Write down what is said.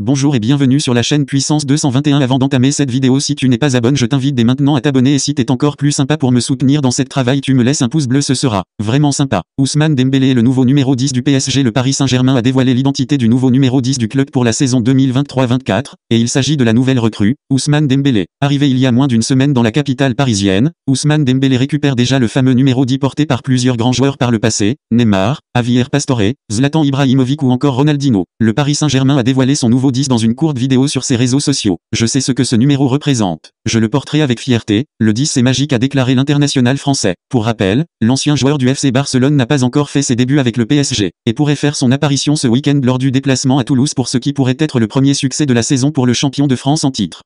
Bonjour et bienvenue sur la chaîne Puissance 221 avant d'entamer cette vidéo si tu n'es pas abonné je t'invite dès maintenant à t'abonner et si t'es encore plus sympa pour me soutenir dans cette travail tu me laisses un pouce bleu ce sera vraiment sympa. Ousmane Dembélé est le nouveau numéro 10 du PSG le Paris Saint-Germain a dévoilé l'identité du nouveau numéro 10 du club pour la saison 2023-24 et il s'agit de la nouvelle recrue, Ousmane Dembélé. Arrivé il y a moins d'une semaine dans la capitale parisienne, Ousmane Dembélé récupère déjà le fameux numéro 10 porté par plusieurs grands joueurs par le passé, Neymar, Javier Pastore, Zlatan Ibrahimovic ou encore Ronaldinho. Le Paris Saint-Germain a dévoilé son nouveau 10 dans une courte vidéo sur ses réseaux sociaux. Je sais ce que ce numéro représente. Je le porterai avec fierté. Le 10 est magique a déclaré l'international français. Pour rappel, l'ancien joueur du FC Barcelone n'a pas encore fait ses débuts avec le PSG, et pourrait faire son apparition ce week-end lors du déplacement à Toulouse pour ce qui pourrait être le premier succès de la saison pour le champion de France en titre.